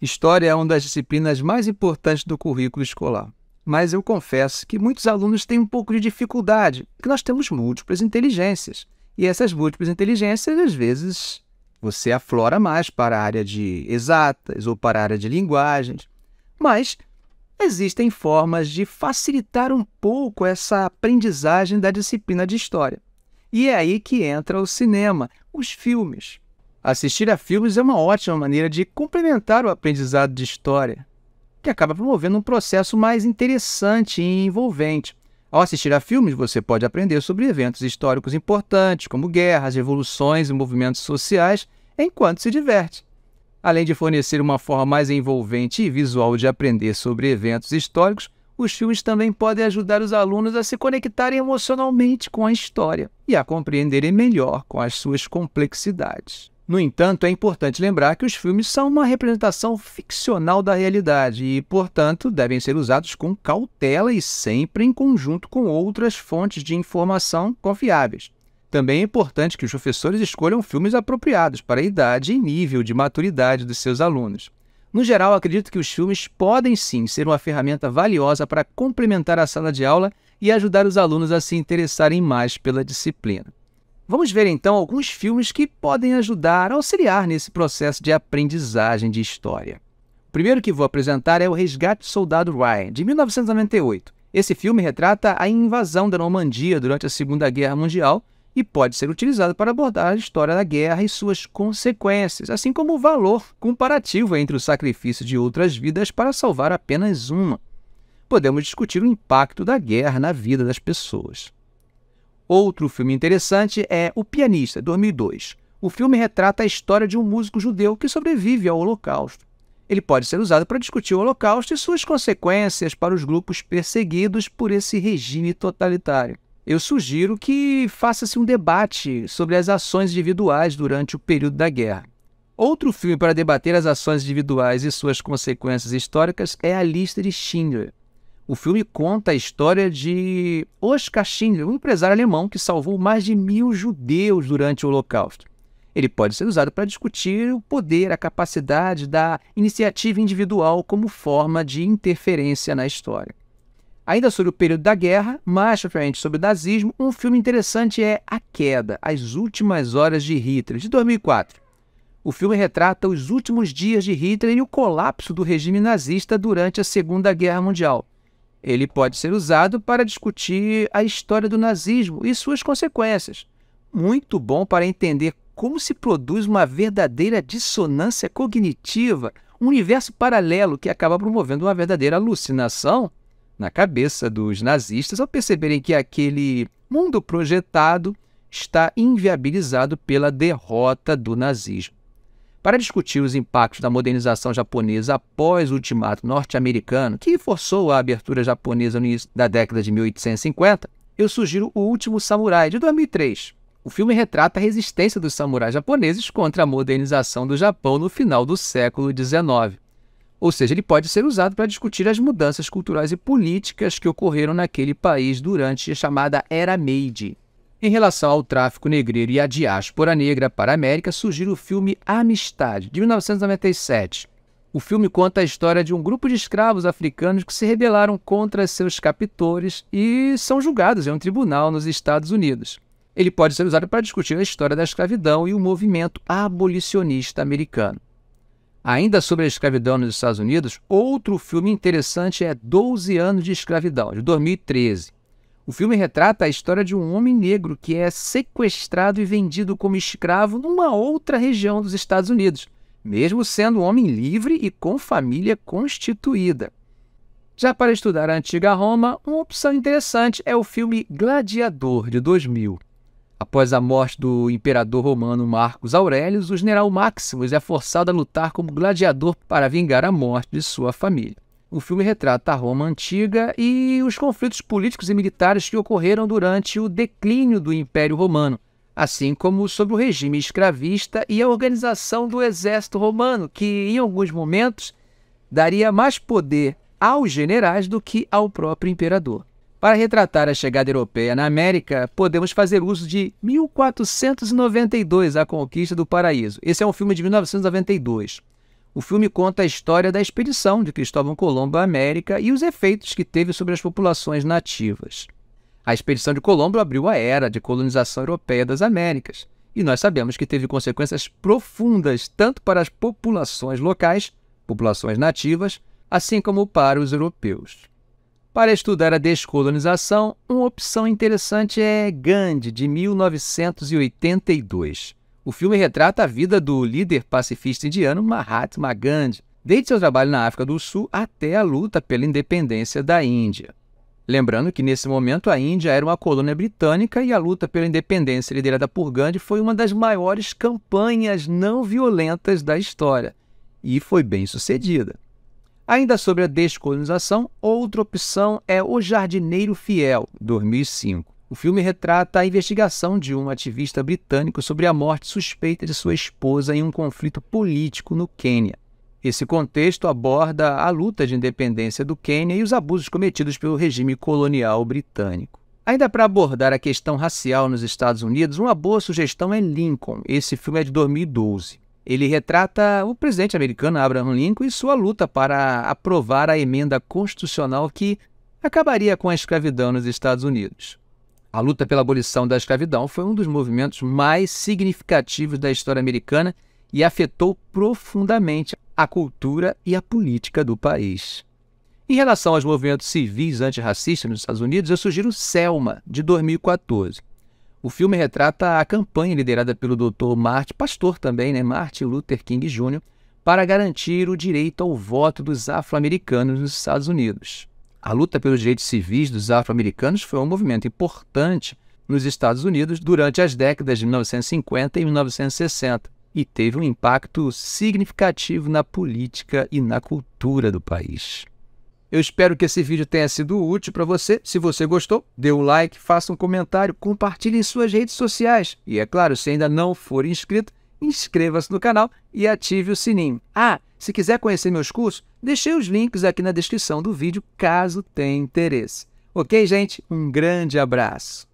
História é uma das disciplinas mais importantes do currículo escolar. Mas eu confesso que muitos alunos têm um pouco de dificuldade, porque nós temos múltiplas inteligências. E essas múltiplas inteligências, às vezes, você aflora mais para a área de exatas ou para a área de linguagens. Mas existem formas de facilitar um pouco essa aprendizagem da disciplina de história. E é aí que entra o cinema, os filmes. Assistir a filmes é uma ótima maneira de complementar o aprendizado de história, que acaba promovendo um processo mais interessante e envolvente. Ao assistir a filmes, você pode aprender sobre eventos históricos importantes, como guerras, revoluções e movimentos sociais, enquanto se diverte. Além de fornecer uma forma mais envolvente e visual de aprender sobre eventos históricos, os filmes também podem ajudar os alunos a se conectarem emocionalmente com a história e a compreenderem melhor com as suas complexidades. No entanto, é importante lembrar que os filmes são uma representação ficcional da realidade e, portanto, devem ser usados com cautela e sempre em conjunto com outras fontes de informação confiáveis. Também é importante que os professores escolham filmes apropriados para a idade e nível de maturidade dos seus alunos. No geral, acredito que os filmes podem sim ser uma ferramenta valiosa para complementar a sala de aula e ajudar os alunos a se interessarem mais pela disciplina. Vamos ver então alguns filmes que podem ajudar a auxiliar nesse processo de aprendizagem de história. O primeiro que vou apresentar é O Resgate do Soldado Ryan, de 1998. Esse filme retrata a invasão da Normandia durante a Segunda Guerra Mundial e pode ser utilizado para abordar a história da guerra e suas consequências, assim como o valor comparativo entre o sacrifício de outras vidas para salvar apenas uma. Podemos discutir o impacto da guerra na vida das pessoas. Outro filme interessante é O Pianista, 2002. O filme retrata a história de um músico judeu que sobrevive ao Holocausto. Ele pode ser usado para discutir o Holocausto e suas consequências para os grupos perseguidos por esse regime totalitário. Eu sugiro que faça-se um debate sobre as ações individuais durante o período da guerra. Outro filme para debater as ações individuais e suas consequências históricas é A Lista de Schindler. O filme conta a história de Oskar Schindler, um empresário alemão que salvou mais de mil judeus durante o Holocausto. Ele pode ser usado para discutir o poder, a capacidade da iniciativa individual como forma de interferência na história. Ainda sobre o período da guerra, mais propriamente sobre o nazismo, um filme interessante é A Queda, As Últimas Horas de Hitler, de 2004. O filme retrata os últimos dias de Hitler e o colapso do regime nazista durante a Segunda Guerra Mundial ele pode ser usado para discutir a história do nazismo e suas consequências. Muito bom para entender como se produz uma verdadeira dissonância cognitiva, um universo paralelo que acaba promovendo uma verdadeira alucinação na cabeça dos nazistas ao perceberem que aquele mundo projetado está inviabilizado pela derrota do nazismo. Para discutir os impactos da modernização japonesa após o ultimato norte-americano, que forçou a abertura japonesa no início da década de 1850, eu sugiro O Último Samurai, de 2003. O filme retrata a resistência dos samurais japoneses contra a modernização do Japão no final do século XIX. Ou seja, ele pode ser usado para discutir as mudanças culturais e políticas que ocorreram naquele país durante a chamada Era Meiji. Em relação ao tráfico negreiro e à diáspora negra para a América, surgiu o filme Amistade, de 1997. O filme conta a história de um grupo de escravos africanos que se rebelaram contra seus captores e são julgados em um tribunal nos Estados Unidos. Ele pode ser usado para discutir a história da escravidão e o movimento abolicionista americano. Ainda sobre a escravidão nos Estados Unidos, outro filme interessante é 12 anos de escravidão, de 2013. O filme retrata a história de um homem negro que é sequestrado e vendido como escravo numa outra região dos Estados Unidos, mesmo sendo um homem livre e com família constituída. Já para estudar a antiga Roma, uma opção interessante é o filme Gladiador, de 2000. Após a morte do imperador romano Marcos Aurelius, o general Maximus é forçado a lutar como gladiador para vingar a morte de sua família. O filme retrata a Roma antiga e os conflitos políticos e militares que ocorreram durante o declínio do Império Romano, assim como sobre o regime escravista e a organização do exército romano, que em alguns momentos daria mais poder aos generais do que ao próprio imperador. Para retratar a chegada europeia na América, podemos fazer uso de 1492, A Conquista do Paraíso. Esse é um filme de 1992. O filme conta a história da expedição de Cristóvão Colombo à América e os efeitos que teve sobre as populações nativas. A expedição de Colombo abriu a era de colonização europeia das Américas, e nós sabemos que teve consequências profundas tanto para as populações locais, populações nativas, assim como para os europeus. Para estudar a descolonização, uma opção interessante é Gandhi, de 1982. O filme retrata a vida do líder pacifista indiano Mahatma Gandhi, desde seu trabalho na África do Sul até a luta pela independência da Índia. Lembrando que nesse momento a Índia era uma colônia britânica e a luta pela independência liderada por Gandhi foi uma das maiores campanhas não violentas da história e foi bem sucedida. Ainda sobre a descolonização, outra opção é O Jardineiro Fiel, 2005. O filme retrata a investigação de um ativista britânico sobre a morte suspeita de sua esposa em um conflito político no Quênia. Esse contexto aborda a luta de independência do Quênia e os abusos cometidos pelo regime colonial britânico. Ainda para abordar a questão racial nos Estados Unidos, uma boa sugestão é Lincoln. Esse filme é de 2012. Ele retrata o presidente americano Abraham Lincoln e sua luta para aprovar a emenda constitucional que acabaria com a escravidão nos Estados Unidos. A luta pela abolição da escravidão foi um dos movimentos mais significativos da história americana e afetou profundamente a cultura e a política do país. Em relação aos movimentos civis antirracistas nos Estados Unidos, eu sugiro Selma, de 2014. O filme retrata a campanha liderada pelo Dr. Martin, pastor também, né, Martin Luther King Jr., para garantir o direito ao voto dos afro-americanos nos Estados Unidos. A luta pelos direitos civis dos afro-americanos foi um movimento importante nos Estados Unidos durante as décadas de 1950 e 1960 e teve um impacto significativo na política e na cultura do país. Eu espero que esse vídeo tenha sido útil para você. Se você gostou, dê um like, faça um comentário, compartilhe em suas redes sociais. E é claro, se ainda não for inscrito, inscreva-se no canal e ative o sininho. Ah, se quiser conhecer meus cursos, deixei os links aqui na descrição do vídeo, caso tenha interesse. Ok, gente? Um grande abraço!